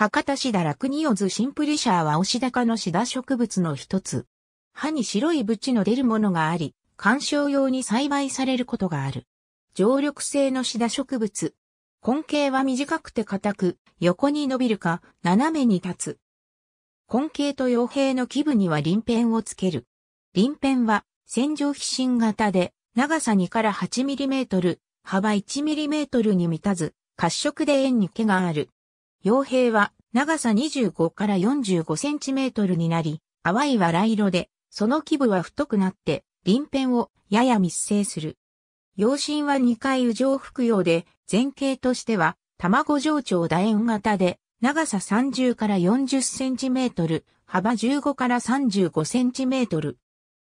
博多シダラクニオズシンプリシャーはオシダ科のシダ植物の一つ。葉に白いブチの出るものがあり、観賞用に栽培されることがある。常緑性のシダ植物。根茎は短くて硬く、横に伸びるか、斜めに立つ。根茎と傭兵の基部には輪辺をつける。輪辺は、線状皮疹型で、長さ2から8トル、幅1トルに満たず、褐色で円に毛がある。傭兵は長さ25から45センチメートルになり、淡い藁色で、その基部は太くなって、鱗片をやや密生する。養身は2回右上服用で、前景としては、卵上長楕円型で、長さ30から40センチメートル、幅15から35センチメートル。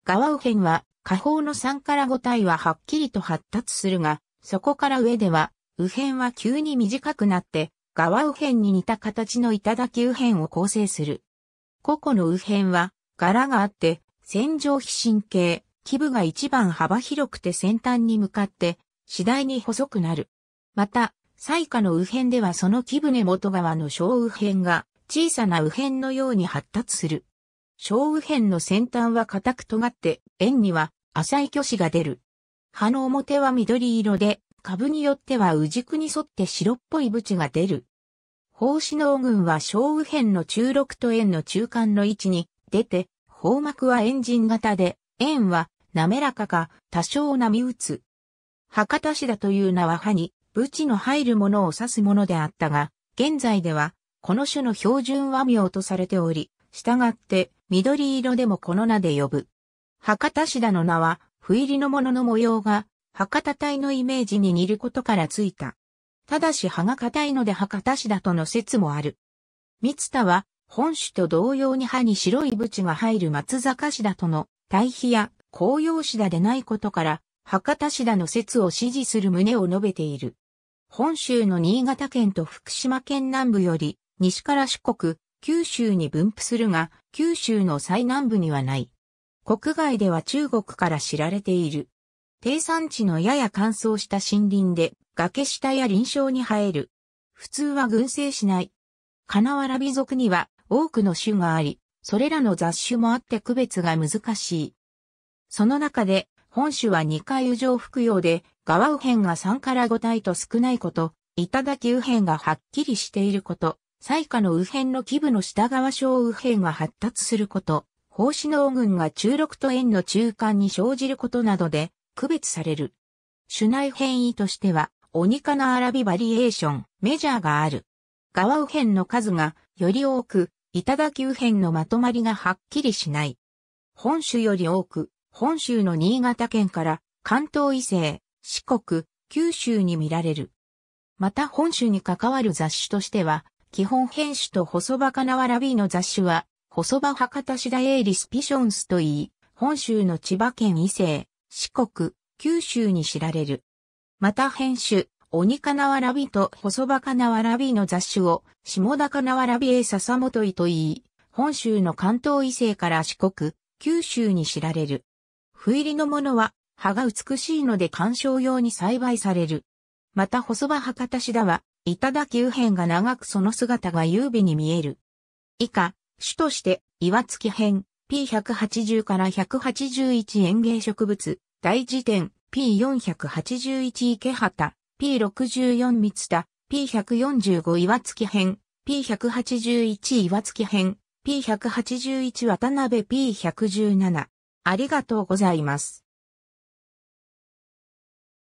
側右辺は、下方の3から5体ははっきりと発達するが、そこから上では、右辺は急に短くなって、側右辺に似た形の頂右辺を構成する。個々の右辺は柄があって、線状皮神経、基部が一番幅広くて先端に向かって次第に細くなる。また、最下の右辺ではその基部根元側の小右辺が小さな右辺のように発達する。小右辺の先端は硬く尖って、円には浅い虚子が出る。葉の表は緑色で、株によっては宇軸に沿って白っぽいブチが出る。胞子の群は小右辺の中六と円の中間の位置に出て、方膜は円ン型で、円は滑らかか多少波打つ。博多志田という名は歯に、ブチの入るものを指すものであったが、現在では、この種の標準和名とされており、従って、緑色でもこの名で呼ぶ。博多志田の名は、不入りのものの模様が、博多隊のイメージに似ることからついた。ただし葉が硬いので博多市だとの説もある。三田は、本種と同様に葉に白い縁が入る松坂市だとの、対比や紅葉市だでないことから、博多市だの説を支持する旨を述べている。本州の新潟県と福島県南部より、西から四国、九州に分布するが、九州の最南部にはない。国外では中国から知られている。低産地のやや乾燥した森林で、崖下や林床に生える。普通は群生しない。カナワラビ族には多くの種があり、それらの雑種もあって区別が難しい。その中で、本種は2回右上服用で、側右辺が3から5体と少ないこと、頂き右辺がはっきりしていること、最下の右辺の基部の下側小右辺が発達すること、胞子の群が中6と円の中間に生じることなどで、区別される。種内変異としては、オニカナアラビバリエーション、メジャーがある。ガワウ辺の数がより多く、頂き右辺のまとまりがはっきりしない。本州より多く、本州の新潟県から関東以西、四国、九州に見られる。また本州に関わる雑種としては、基本編種と細葉かなわらびの雑種は、細葉博多シダエーリスピションスといい、本州の千葉県以西、四国、九州に知られる。また編集、鬼金わらびと細葉金わらびの雑種を、下田なわらびへ笹本いと言い、本州の関東異性から四国、九州に知られる。不入りのものは、葉が美しいので観賞用に栽培される。また細葉博多シだは、頂右辺が長くその姿が優美に見える。以下、種として、岩月編、P180 から181園芸植物、大辞典、P481 池畑、P64 三田、P145 岩月編、P181 岩月編、P181 渡辺 P117。ありがとうございます。